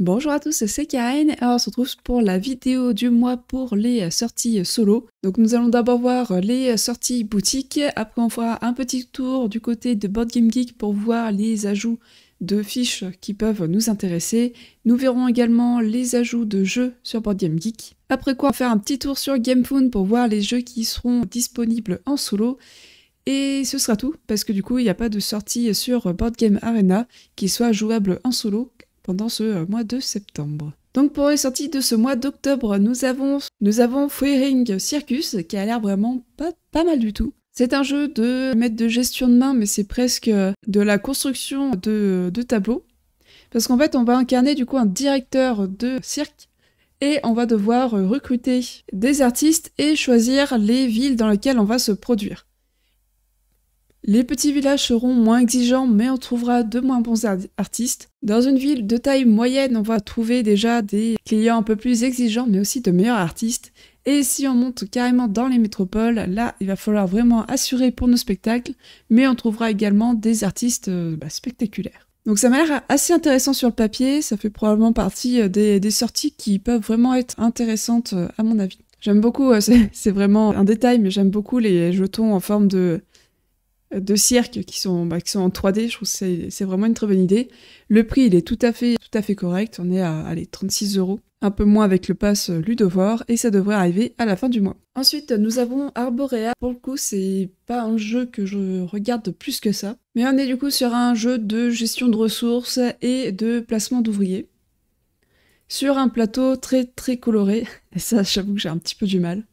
Bonjour à tous, c'est Karine. Alors, on se retrouve pour la vidéo du mois pour les sorties solo. Donc, nous allons d'abord voir les sorties boutiques, Après, on fera un petit tour du côté de Board Game Geek pour voir les ajouts de fiches qui peuvent nous intéresser. Nous verrons également les ajouts de jeux sur Board Game Geek. Après quoi, on va faire un petit tour sur Gamefoon pour voir les jeux qui seront disponibles en solo. Et ce sera tout, parce que du coup, il n'y a pas de sortie sur Board Game Arena qui soit jouable en solo ce euh, mois de septembre. Donc pour les sorties de ce mois d'octobre, nous avons, nous avons Circus qui a l'air vraiment pas, mal du tout. C'est un jeu de mettre de gestion de main, mais c'est presque euh, de la construction de, euh, de tableaux. Parce qu'en fait, on va incarner du coup un directeur de cirque et on va devoir recruter des artistes et choisir les villes dans lesquelles on va se produire. Les petits villages seront moins exigeants, mais on trouvera de moins bons artistes. Dans une ville de taille moyenne, on va trouver déjà des clients un peu plus exigeants, mais aussi de meilleurs artistes. Et si on monte carrément dans les métropoles, là, il va falloir vraiment assurer pour nos spectacles, mais on trouvera également des artistes euh, bah, spectaculaires. Donc ça m'a l'air assez intéressant sur le papier, ça fait probablement partie euh, des sorties qui peuvent vraiment être intéressantes euh, à mon avis. J'aime beaucoup, c'est vraiment un détail, mais j'aime beaucoup les jetons en forme de, de cirque qui sont, bah, qui sont en 3D. Je trouve que c'est vraiment une très bonne idée. Le prix, il est tout à fait, tout à fait correct. On est à allez, 36 euros. Un peu moins avec le pass euh, Ludovore et ça devrait arriver à la fin du mois. Ensuite, nous avons Arborea. Pour le coup, c'est pas un jeu que je regarde plus que ça. Mais on est du coup sur un jeu de gestion de ressources et de placement d'ouvriers. Sur un plateau très très coloré. Et ça, j'avoue que j'ai un petit peu du mal.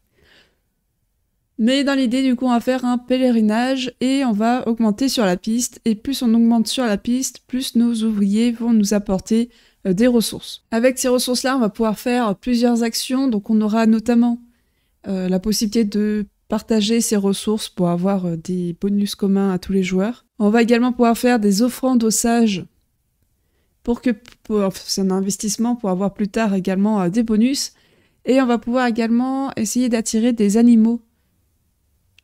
Mais dans l'idée, du coup, on va faire un pèlerinage et on va augmenter sur la piste. Et plus on augmente sur la piste, plus nos ouvriers vont nous apporter euh, des ressources. Avec ces ressources-là, on va pouvoir faire plusieurs actions. Donc, on aura notamment euh, la possibilité de partager ces ressources pour avoir euh, des bonus communs à tous les joueurs. On va également pouvoir faire des offrandes aux sages pour que c'est un investissement pour avoir plus tard également des bonus. Et on va pouvoir également essayer d'attirer des animaux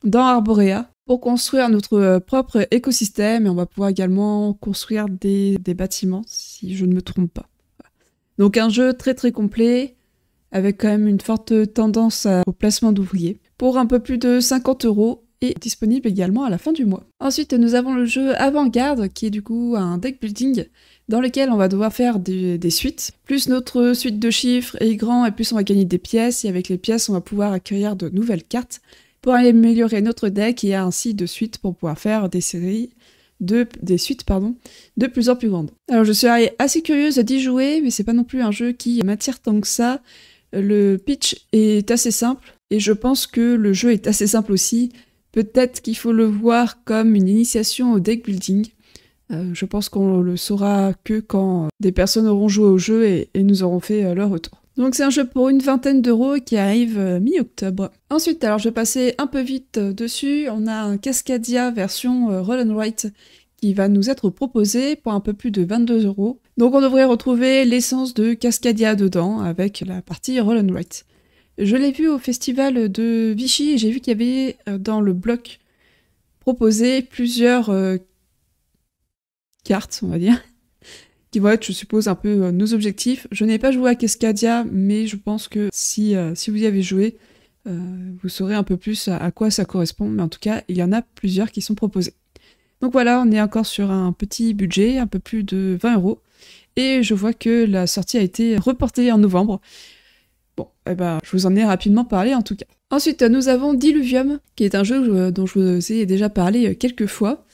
dans Arborea pour construire notre euh, propre écosystème et on va pouvoir également construire des, bâtiments si je ne me trompe pas. Donc un jeu très très complet avec quand même une forte tendance au placement d'ouvriers pour un peu plus de 50 euros et disponible également à la fin du mois. Ensuite nous avons le jeu Avant-Garde qui est du coup un deck building dans lequel on va devoir faire des, suites. Plus notre suite de chiffres est grand et plus on va gagner des pièces et avec les pièces on va pouvoir accueillir de nouvelles cartes pour améliorer notre deck et ainsi de suite pour pouvoir faire des séries de, des suites pardon, de plus en plus grandes. Alors je suis assez curieuse d'y jouer, mais c'est pas non plus un jeu qui m'attire tant que ça. Le pitch est assez simple et je pense que le jeu est assez simple aussi. Peut-être qu'il faut le voir comme une initiation au deck building. Euh, je pense qu'on le saura que quand des personnes auront joué au jeu et, et nous auront fait euh, leur retour. Donc c'est un jeu pour une vingtaine d'euros qui arrive euh, mi-octobre. Ensuite, alors je vais passer un peu vite euh, dessus, on a un Cascadia version euh, Roll qui va nous être proposé pour un peu plus de 22 euros. Donc on devrait retrouver l'essence de Cascadia dedans avec la partie Roll Je l'ai vu au festival de Vichy et j'ai vu qu'il y avait dans le bloc proposé plusieurs cartes, on va dire, qui vont être, je suppose, un peu euh, nos objectifs. Je n'ai pas joué à Cascadia, mais je pense que si, euh, si vous y avez joué, euh, vous saurez un peu plus à, quoi ça correspond. Mais en tout cas, il y en a plusieurs qui sont proposés. Donc voilà, on est encore sur un petit budget, un peu plus de 20 euros. Et je vois que la sortie a été reportée en novembre. Bon, eh ben, je vous en ai rapidement parlé en tout cas. Ensuite, nous avons Diluvium, qui est un jeu dont je vous ai déjà parlé quelques fois.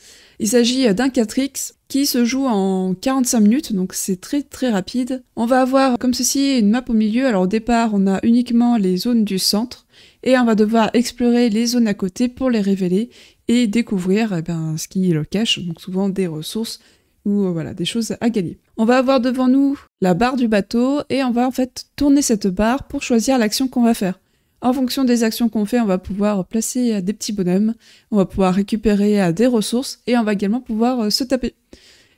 Il s'agit euh, d'un 4X qui se joue en 45 minutes, donc c'est très très rapide. On va avoir comme ceci une map au milieu, alors au départ on a uniquement les zones du centre, et on va devoir explorer les zones à côté pour les révéler et découvrir eh ben, ce qui le cache, donc souvent des ressources ou euh, voilà des choses à gagner. On va avoir devant nous la barre du bateau et on va en fait tourner cette barre pour choisir l'action qu'on va faire. En fonction des actions qu'on fait, on va pouvoir placer euh, des petits bonhommes, on va pouvoir récupérer euh, des ressources et on va également pouvoir euh, se taper.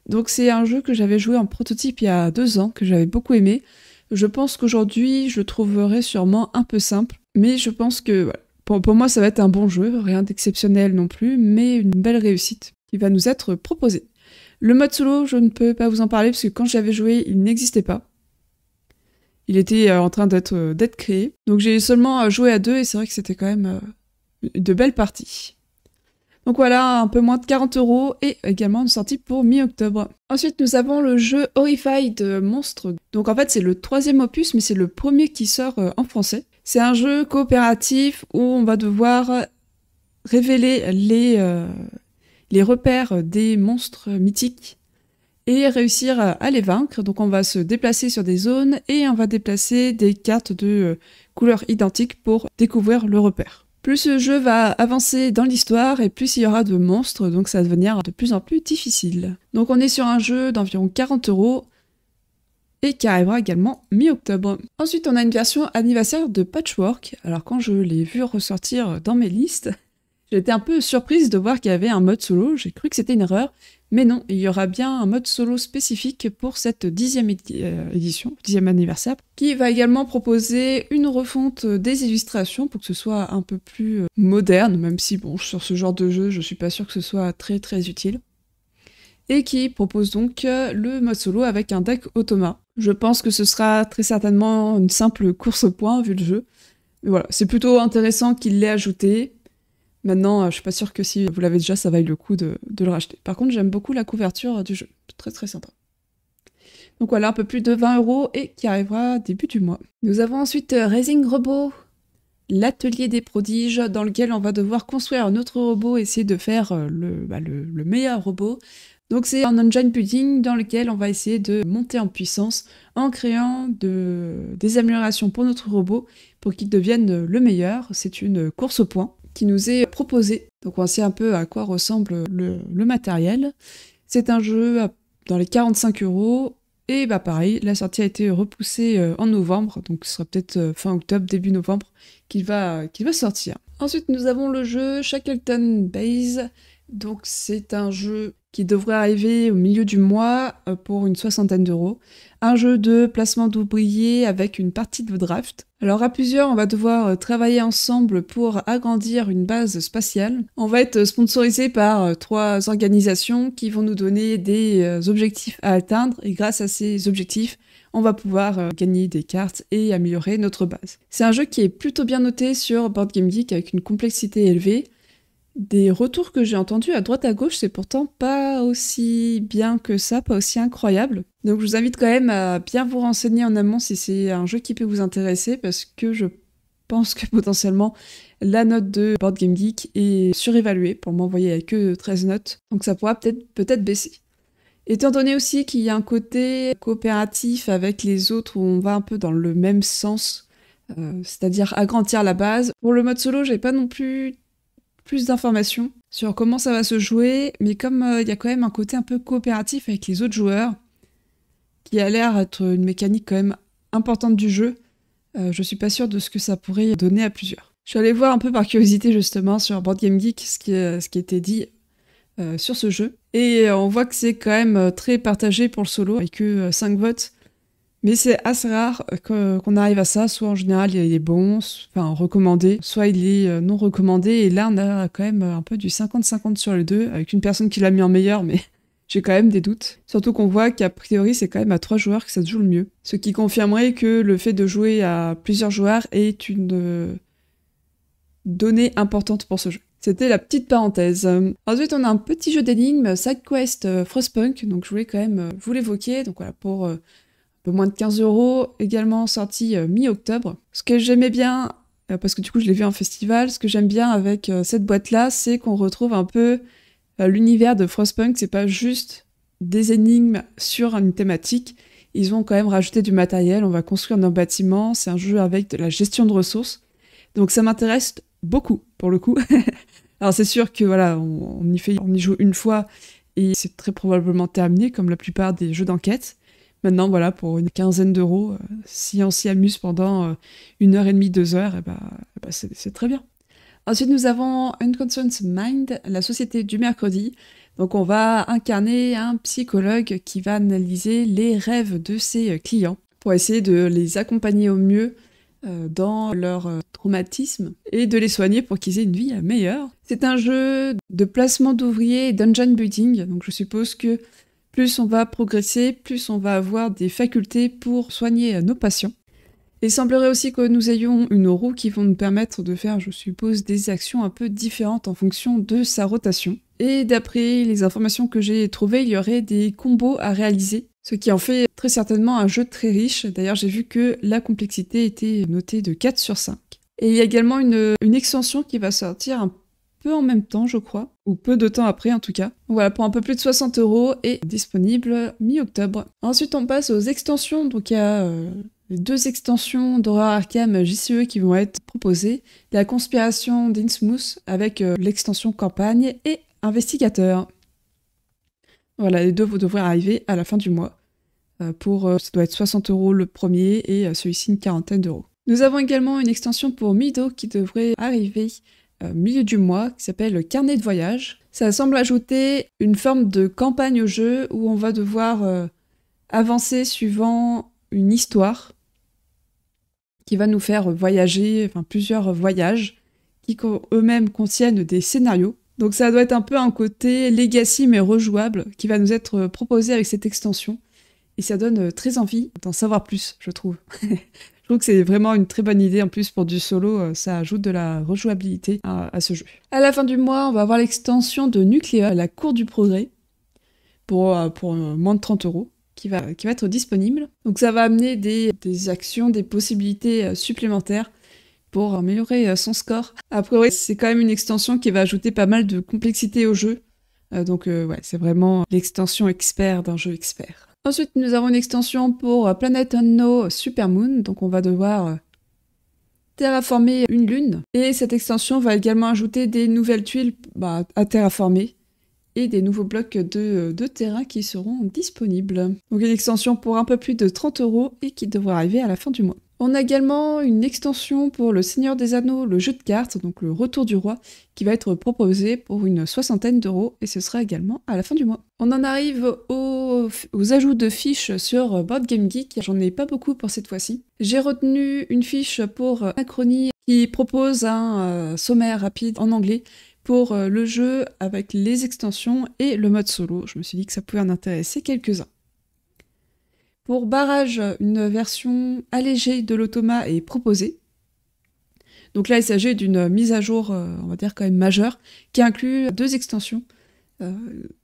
Donc c'est un jeu que j'avais joué en prototype il y a deux ans, que j'avais beaucoup aimé. Je pense qu'aujourd'hui, je le trouverai sûrement un peu simple, mais je pense que voilà, pour, pour moi, ça va être un bon jeu, rien d'exceptionnel non plus, mais une belle réussite qui va nous être proposée. Le mode solo, je ne peux pas vous en parler parce que quand j'avais joué, il n'existait pas il était euh, en train euh, d'être créé. Donc j'ai seulement euh, joué à deux et c'est vrai que c'était quand même de belles parties. Donc voilà, un peu moins de 40 euros et également une sortie pour mi-octobre. Ensuite, nous avons le jeu Horrified Monstres. Donc en fait, c'est le troisième opus, mais c'est le premier qui sort en français. C'est un jeu coopératif où on va devoir révéler les, les repères des monstres mythiques et réussir à les vaincre. Donc on va se déplacer sur des zones et on va déplacer des cartes de euh, couleurs identiques pour découvrir le repère. Plus le jeu va avancer dans l'histoire et plus il y aura de monstres, donc ça va devenir de plus en plus difficile. Donc on est sur un jeu d'environ 40 euros et qui arrivera également mi-octobre. Ensuite, on a une version anniversaire de Patchwork. Alors quand je l'ai vu ressortir dans mes listes, J'étais un peu surprise de voir qu'il y avait un mode solo, j'ai cru que c'était une erreur, mais non, il y aura bien un mode solo spécifique pour cette dixième euh, édition, 10 dixième anniversaire, qui va également proposer une refonte des illustrations pour que ce soit un peu plus euh, moderne, même si bon, sur ce genre de jeu, je suis pas sûre que ce soit très très utile. Et qui propose donc euh, le mode solo avec un deck automa. Je pense que ce sera très certainement une simple course au point vu le jeu. voilà, c'est plutôt intéressant qu'il l'ait ajouté Maintenant, euh, je suis pas sûre que si vous l'avez déjà, ça vaille le coup de, le racheter. Par contre, j'aime beaucoup la couverture du jeu. Très très sympa. Donc voilà, un peu plus de 20 euros et qui arrivera début du mois. Nous avons ensuite euh, Raising Robot, l'atelier des prodiges, dans lequel on va devoir construire notre robot, essayer de faire euh, bah, le, meilleur robot. Donc c'est un engine building dans lequel on va essayer de monter en puissance en créant des améliorations pour notre robot pour qu'il devienne le meilleur. C'est une course au point qui nous est proposé. Donc on sait un peu à quoi ressemble le, matériel. C'est un jeu dans les 45 euros. Et bah pareil, la sortie a été repoussée euh, en novembre, donc ce sera peut-être euh, fin octobre, début novembre qu'il va, qu'il va sortir. Ensuite, nous avons le jeu Shackleton Base. Donc c'est un jeu qui devrait arriver au milieu du mois euh, pour une soixantaine d'euros. Un jeu de placement d'ouvriers avec une partie de draft. Alors à plusieurs, on va devoir euh, travailler ensemble pour agrandir une base spatiale. On va être sponsorisé par euh, trois organisations qui vont nous donner des objectifs à atteindre et grâce à ces objectifs, on va pouvoir gagner des cartes et améliorer notre base. C'est un jeu qui est plutôt bien noté sur Board Game Geek avec une complexité élevée des retours que j'ai entendus à droite à gauche, c'est pourtant pas aussi bien que ça, pas aussi incroyable. Donc je vous invite quand même à bien vous renseigner en amont si c'est un jeu qui peut vous intéresser, parce que je pense que potentiellement la note de Board Game Geek est surévaluée. Pour m'envoyer vous voyez, que 13 notes, donc ça pourra peut-être peut, baisser. Étant donné aussi qu'il y a un côté coopératif avec les autres où on va un peu dans le même sens, euh, c'est-à-dire agrandir la base. Pour le mode solo, j'ai pas non plus plus d'informations sur comment ça va se jouer, mais comme euh, il y a quand même un côté un peu coopératif avec les autres joueurs, qui a l'air être une mécanique quand même importante du jeu, euh, je suis pas sûre de ce que ça pourrait donner à plusieurs. Je suis allée voir un peu par curiosité justement sur Board Game Geek ce qui, euh, était dit sur ce jeu, et on voit que c'est quand même très partagé pour le solo, avec que 5 votes mais c'est assez rare euh, qu'on arrive à ça. Soit en général, il est bon, enfin recommandé, soit il est euh, non recommandé. Et là, on a quand même euh, un peu du 50-50 sur les deux, avec une personne qui l'a mis en meilleur, mais j'ai quand même des doutes. Surtout qu'on voit qu'a priori, c'est quand même à trois joueurs que ça se joue le mieux. Ce qui confirmerait que le fait de jouer à plusieurs joueurs est une donnée importante pour ce jeu. C'était la petite parenthèse. Ensuite, on a un petit jeu d'énigmes, SideQuest Frostpunk, donc je voulais quand même vous l'évoquer. Donc voilà, pour peu moins de 15 euros, également sorti euh, mi-octobre. Ce que j'aimais bien, euh, parce que du coup je l'ai vu en festival, ce que j'aime bien avec euh, cette boîte-là, c'est qu'on retrouve un peu l'univers de Frostpunk, c'est pas juste des énigmes sur une thématique, ils ont quand même rajouté du matériel, on va construire nos bâtiments, c'est un jeu avec de la gestion de ressources, donc ça m'intéresse beaucoup pour le coup. Alors c'est sûr que voilà, on y fait, on y joue une fois et c'est très probablement terminé comme la plupart des jeux d'enquête, Maintenant, voilà, pour une quinzaine d'euros, euh, si on s'y amuse pendant euh, une heure et demie, deux heures, et eh ben, eh ben, c'est très bien. Ensuite, nous avons Unconscious Mind, la société du mercredi. Donc, on va incarner un psychologue qui va analyser les rêves de ses euh, clients pour essayer de les accompagner au mieux dans leur traumatisme et de les soigner pour qu'ils aient une vie meilleure. C'est un jeu de placement d'ouvriers et dungeon building, donc je suppose que plus on va progresser, plus on va avoir des facultés pour soigner nos patients. Il semblerait aussi que nous ayons une roue qui vont nous permettre de faire, je suppose, des actions un peu différentes en fonction de sa rotation. Et d'après les informations que j'ai trouvées, il y aurait des combos à réaliser, ce qui en fait très certainement un jeu très riche. D'ailleurs, j'ai vu que la complexité était notée de 4 sur 5. Et il y a également une, extension qui va sortir un peu en même temps, je crois, ou peu de temps après en tout cas. Voilà, pour un peu plus de 60 euros et disponible mi-octobre. Ensuite, on passe aux extensions. Donc, il y a euh, deux extensions d'Horror Arkham JCE qui vont être proposées la conspiration d'Innsmouth avec euh, l'extension campagne et investigateur. Voilà, les deux vous devrez arriver à la fin du mois. Euh, pour, ça doit être 60 euros le premier et celui-ci une quarantaine d'euros. Nous avons également une extension pour Mido qui devrait arriver euh, milieu du mois qui s'appelle Carnet de voyage. Ça semble ajouter une forme de campagne au jeu où on va devoir euh, avancer suivant une histoire qui va nous faire voyager, enfin plusieurs voyages qui eux-mêmes contiennent des scénarios. Donc ça doit être un peu un côté legacy mais rejouable qui va nous être proposé avec cette extension. Et ça donne euh, très envie d'en savoir plus, je trouve. Donc c'est vraiment une très bonne idée en plus pour du solo, euh, ça ajoute de la rejouabilité à, ce jeu. À la fin du mois, on va avoir l'extension de Nuclea, la cour du progrès, pour, euh, euh, moins de 30 euros. Qui va, être disponible. Donc ça va amener des, actions, des possibilités supplémentaires pour améliorer son score. Après, c'est quand même une extension qui va ajouter pas mal de complexité au jeu. donc c'est vraiment l'extension expert d'un jeu expert. Ensuite, nous avons une extension pour euh, Planet Unknown euh, Supermoon, donc on va devoir euh, terraformer une lune. Et cette extension va également ajouter des nouvelles tuiles bah, à terraformer et des nouveaux blocs de, de, terrain qui seront disponibles. Donc une extension pour un peu plus de 30 euros et qui devrait arriver à la fin du mois. On a également une extension pour Le Seigneur des Anneaux, le jeu de cartes, donc le Retour du Roi, qui va être proposé pour une soixantaine d'euros et ce sera également à la fin du mois. On en arrive aux, ajouts de fiches sur Board Game Geek. J'en ai pas beaucoup pour cette fois-ci. J'ai retenu une fiche pour Anachronie qui propose un euh, sommaire rapide en anglais pour euh, le jeu avec les extensions et le mode solo. Je me suis dit que ça pouvait en intéresser quelques-uns. Pour barrage, une version allégée de l'automa est proposée. Donc là, il s'agit d'une mise à jour, euh, on va dire quand même majeure, qui inclut deux extensions euh,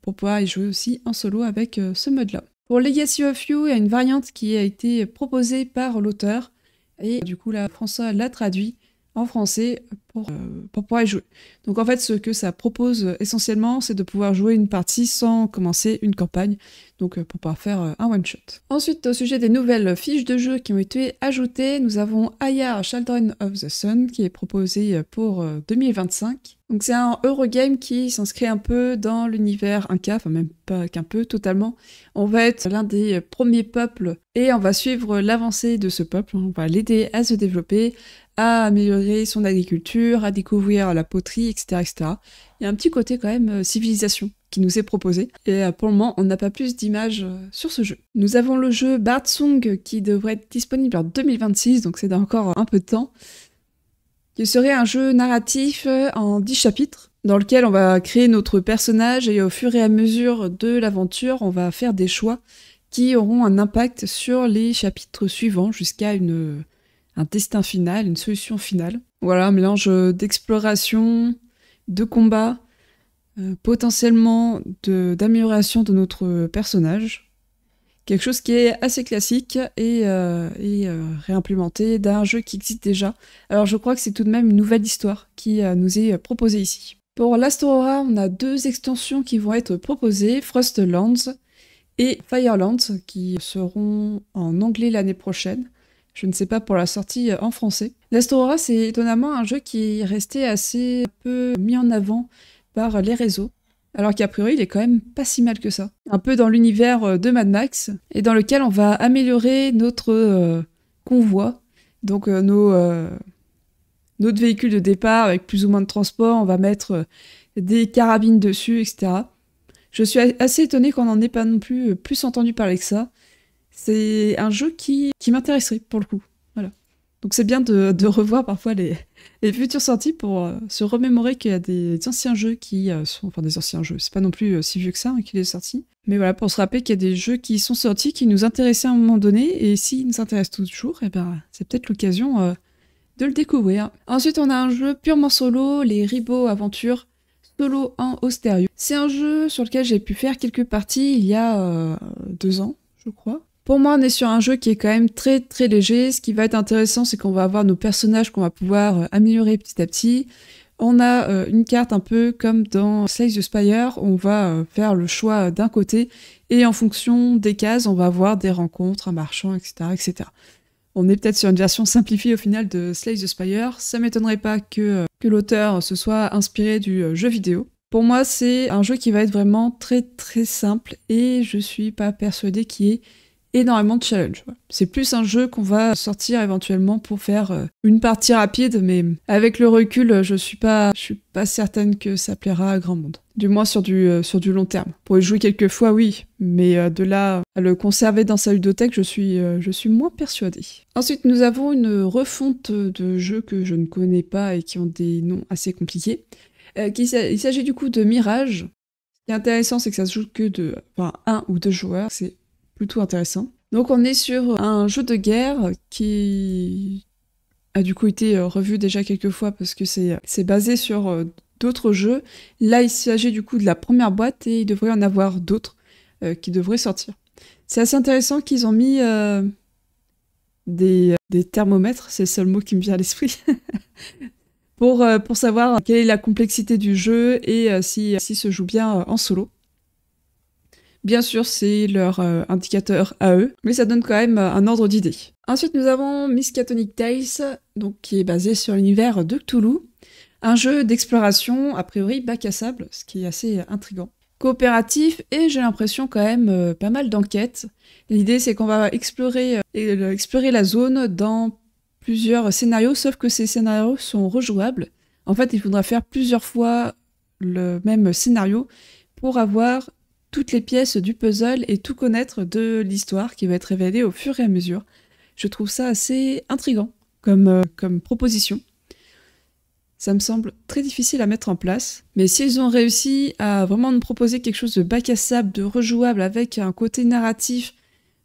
pour pouvoir y jouer aussi en solo avec euh, ce mode-là. Pour Legacy of You, il y a une variante qui a été proposée par l'auteur, et du coup, là, François l'a traduit en français pour, pour, pouvoir y jouer. Donc en fait, ce que ça propose essentiellement, c'est de pouvoir jouer une partie sans commencer une campagne donc euh, pour pas faire euh, un one shot. Ensuite, au sujet des nouvelles fiches de jeu qui ont été ajoutées, nous avons Aya Children of the Sun qui est proposé euh, pour 2025. Donc c'est un Eurogame qui s'inscrit un peu dans l'univers Inca, enfin même pas qu'un peu, totalement. On va être l'un des premiers peuples et on va suivre l'avancée de ce peuple, on va l'aider à se développer, à améliorer son agriculture, à découvrir la poterie, etc. etc il y a un petit côté quand même euh, civilisation qui nous est proposé. Et euh, pour le moment, on n'a pas plus d'images euh, sur ce jeu. Nous avons le jeu Sung qui devrait être disponible en 2026, donc c'est encore un peu de temps. Il serait un jeu narratif en 10 chapitres, dans lequel on va créer notre personnage et au fur et à mesure de l'aventure, on va faire des choix qui auront un impact sur les chapitres suivants jusqu'à une, un destin final, une solution finale. Voilà, un mélange d'exploration, de combat, euh, potentiellement d'amélioration de, notre personnage. Quelque chose qui est assez classique et, euh, euh, réimplémenté d'un jeu qui existe déjà. Alors je crois que c'est tout de même une nouvelle histoire qui nous est proposée ici. Pour Aurora, on a deux extensions qui vont être proposées, Frostlands et Firelands, qui seront en anglais l'année prochaine. Je ne sais pas pour la sortie euh, en français. Nestorora, c'est étonnamment un jeu qui est resté assez peu mis en avant par les réseaux. Alors qu'à priori, il est quand même pas si mal que ça. Un peu dans l'univers euh, de Mad Max, et dans lequel on va améliorer notre euh, convoi, donc nos, notre véhicule de départ avec plus ou moins de transport, on va mettre des carabines dessus, etc. Je suis assez étonnée qu'on n'en ait pas non plus plus entendu parler que ça c'est un jeu qui, m'intéresserait pour le coup. Voilà. Donc c'est bien de, revoir parfois les, les futures sorties pour euh, se remémorer qu'il y a des, anciens jeux qui euh, sont. Enfin, des anciens jeux, c'est pas non plus euh, si vieux que ça hein, qu'il est sorti. Mais voilà, pour se rappeler qu'il y a des jeux qui sont sortis, qui nous intéressaient à un moment donné, et s'ils nous intéressent toujours, et eh ben, c'est peut-être l'occasion de le découvrir. Ensuite, on a un jeu purement solo, les Ribo Aventures solo en austérieux. C'est un jeu sur lequel j'ai pu faire quelques parties il y a deux ans, je crois. Pour moi, on est sur un jeu qui est quand même très très léger. Ce qui va être intéressant, c'est qu'on va avoir nos personnages qu'on va pouvoir euh, améliorer petit à petit. On a euh, une carte un peu comme dans Slay the Spire, on va euh, faire le choix d'un côté et en fonction des cases, on va avoir des rencontres, un marchand, etc. etc. On est peut-être sur une version simplifiée au final de Slay the Spire. Ça m'étonnerait pas que, que l'auteur se soit inspiré du jeu vidéo. Pour moi, c'est un jeu qui va être vraiment très très simple et je suis pas persuadée qu'il y ait énormément de challenge. C'est plus un jeu qu'on va sortir éventuellement pour faire euh, une partie rapide, mais avec le recul, je suis pas, je suis pas certaine que ça plaira à grand monde. Du moins sur du, euh, sur du long terme. Pour y jouer quelques fois, oui, mais euh, de là à le conserver dans sa ludothèque, je suis, je suis moins persuadée. Ensuite, nous avons une refonte de jeux que je ne connais pas et qui ont des noms assez compliqués. il s'agit du coup de Mirage, Ce qui est intéressant, c'est que ça se joue que de enfin, un ou deux joueurs. C'est plutôt intéressant. Donc on est sur un jeu de guerre qui a du coup été euh, revu déjà quelques fois parce que c'est basé sur euh, d'autres jeux. Là, il s'agit du coup de la première boîte et il devrait en avoir d'autres euh, qui devraient sortir. C'est assez intéressant qu'ils ont mis des, thermomètres, c'est le seul mot qui me vient à l'esprit, pour, pour savoir quelle est la complexité du jeu et si, si se joue bien en solo. Bien sûr, c'est leur euh, indicateur à eux, mais ça donne quand même euh, un ordre d'idée. Ensuite, nous avons Miskatonic Tales, donc, qui est basé sur l'univers de Cthulhu, un jeu d'exploration, a priori bac à sable, ce qui est assez intrigant. Coopératif et j'ai l'impression quand même euh, pas mal d'enquêtes. L'idée c'est qu'on va explorer, explorer la zone dans plusieurs scénarios, sauf que ces scénarios sont rejouables. En fait, il faudra faire plusieurs fois le même scénario pour avoir toutes les pièces du puzzle et tout connaître de l'histoire qui va être révélée au fur et à mesure. Je trouve ça assez intrigant comme, euh, comme proposition. Ça me semble très difficile à mettre en place, mais s'ils ont réussi à vraiment nous proposer quelque chose de bac à sable, de rejouable, avec un côté narratif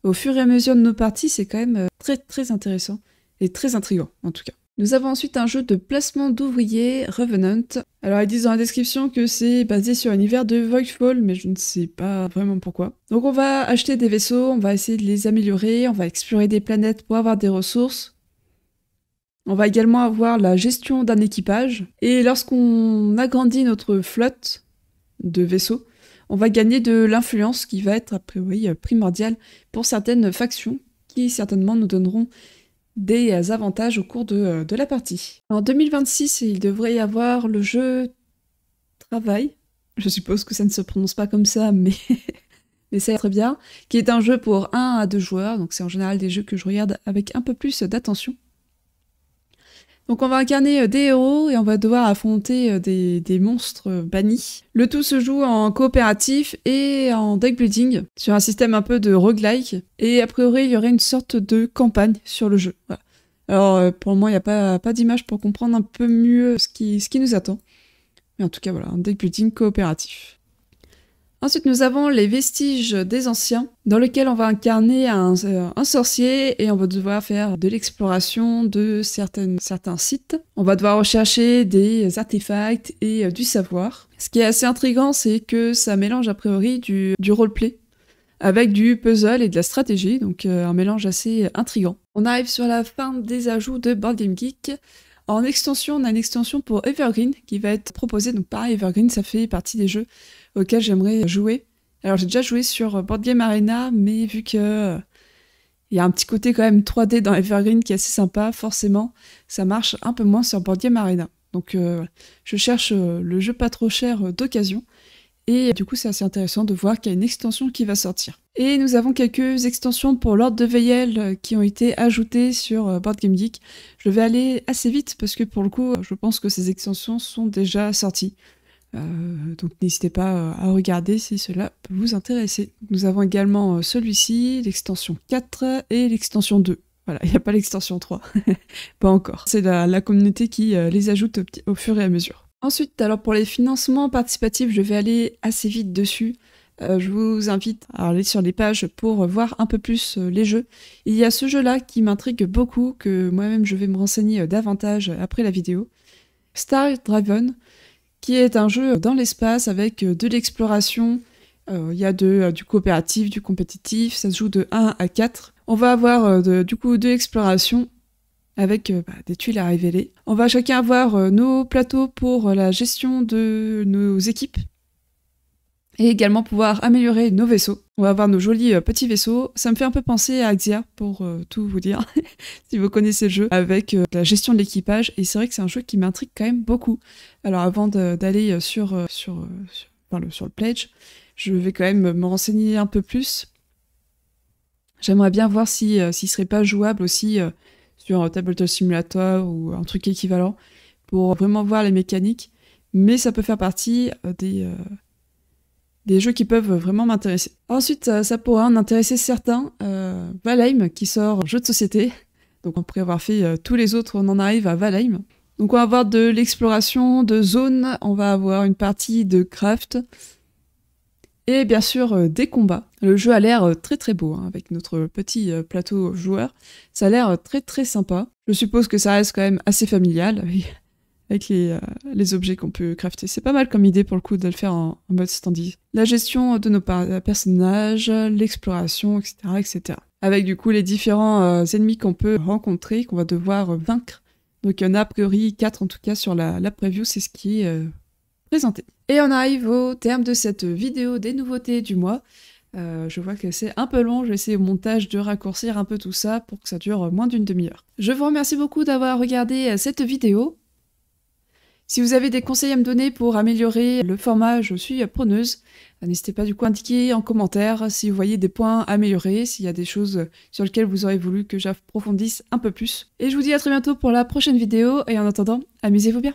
au fur et à mesure de nos parties, c'est quand même euh, très très intéressant et très intrigant en tout cas. Nous avons ensuite un jeu de placement d'ouvriers, Revenant. Alors ils disent dans la description que c'est basé sur l'univers de Voidfall, mais je ne sais pas vraiment pourquoi. Donc on va acheter des vaisseaux, on va essayer de les améliorer, on va explorer des planètes pour avoir des ressources. On va également avoir la gestion d'un équipage. Et lorsqu'on agrandit notre flotte de vaisseaux, on va gagner de l'influence qui va être a priori primordiale pour certaines factions qui certainement nous donneront des euh, avantages au cours de, euh, de la partie. En 2026, il devrait y avoir le jeu Travail. Je suppose que ça ne se prononce pas comme ça, mais mais c'est très bien, qui est un jeu pour un à deux joueurs, donc c'est en général des jeux que je regarde avec un peu plus d'attention. Donc on va incarner euh, des héros et on va devoir affronter euh, des, monstres euh, bannis. Le tout se joue en coopératif et en deck building sur un système un peu de roguelike et a priori il y aurait une sorte de campagne sur le jeu. Alors pour moi il n'y a pas, pas d'image pour comprendre un peu mieux ce qui, ce qui nous attend. Mais en tout cas voilà, un deck building coopératif. Ensuite, nous avons les vestiges des anciens, dans lequel on va incarner euh, un, sorcier et on va devoir faire de l'exploration de certains sites. On va devoir rechercher des artefacts et euh, du savoir. Ce qui est assez intriguant, c'est que ça mélange a priori du, roleplay avec du puzzle et de la stratégie, donc euh, un mélange assez intriguant. On arrive sur la fin des ajouts de Board Game Geek. En extension, on a une extension pour Evergreen qui va être proposée. Donc par Evergreen, ça fait partie des jeux auquel j'aimerais jouer. Alors j'ai déjà joué sur Board Game Arena, mais vu que euh, il y a un petit côté quand même 3D dans Evergreen qui est assez sympa, forcément, ça marche un peu moins sur Board Game Arena. Donc euh, je cherche euh, le jeu pas trop cher d'occasion. Et du coup, c'est assez intéressant de voir qu'il y a une extension qui va sortir. Et nous avons quelques extensions pour l'ordre de Veil qui ont été ajoutées sur Board Game Geek. Je vais aller assez vite parce que pour le coup, je pense que ces extensions sont déjà sorties. Euh, donc n'hésitez pas euh, à regarder si cela peut vous intéresser. Nous avons également euh, celui-ci, l'extension 4 et l'extension 2. Voilà, il n'y a pas l'extension 3. pas encore. C'est la, communauté qui les ajoute au, fur et à mesure. Ensuite, alors pour les financements participatifs, je vais aller assez vite dessus. je vous invite à aller sur les pages pour voir un peu plus les jeux. Il y a ce jeu-là qui m'intrigue beaucoup, que moi-même je vais me renseigner davantage après la vidéo. Star Dragon, qui est un jeu dans l'espace avec euh, de l'exploration. Euh, il y a euh, du coopératif, du compétitif, ça se joue de 1 à 4. On va avoir du coup de l'exploration avec bah, des tuiles à révéler. On va chacun avoir nos plateaux pour la gestion de nos équipes et également pouvoir améliorer nos vaisseaux. On va avoir nos jolis euh, petits vaisseaux. Ça me fait un peu penser à Axia, pour euh, tout vous dire, si vous connaissez le jeu, avec euh, la gestion de l'équipage. Et c'est vrai que c'est un jeu qui m'intrigue quand même beaucoup. Alors avant d'aller sur, sur, le, pledge, je vais quand même me renseigner un peu plus. J'aimerais bien voir si ne serait pas jouable aussi sur un Tabletop Simulator ou un truc équivalent pour vraiment voir les mécaniques. Mais ça peut faire partie des des jeux qui peuvent vraiment m'intéresser. Ensuite, euh, ça pourra en intéresser certains. Euh, Valheim, qui sort jeu de société. Donc après avoir fait euh, tous les autres, on en arrive à Valheim. Donc on va avoir de l'exploration de zones, on va avoir une partie de craft, et bien sûr des combats. Le jeu a l'air très très beau, hein, avec notre petit plateau joueur. Ça a l'air très très sympa. Je suppose que ça reste quand même assez familial avec les, euh, les objets qu'on peut crafter. C'est pas mal comme idée pour le coup de le faire en, en mode standy. La gestion de nos personnages, l'exploration, etc., etc. Avec du coup les différents euh, ennemis qu'on peut rencontrer, qu'on va devoir vaincre. Donc il y en a a priori 4 en tout cas sur la, preview, c'est ce qui est euh, présenté. Et on arrive au terme de cette vidéo des nouveautés du mois. je vois que c'est un peu long, je vais essayer au montage de raccourcir un peu tout ça pour que ça dure moins d'une demi-heure. Je vous remercie beaucoup d'avoir regardé cette vidéo. Si vous avez des conseils à me donner pour améliorer le format, je suis preneuse. N'hésitez pas du coup à indiquer en commentaire si vous voyez des points améliorés, s'il y a des choses sur lesquelles vous aurez voulu que j'approfondisse un peu plus. Et je vous dis à très bientôt pour la prochaine vidéo et en attendant, amusez-vous bien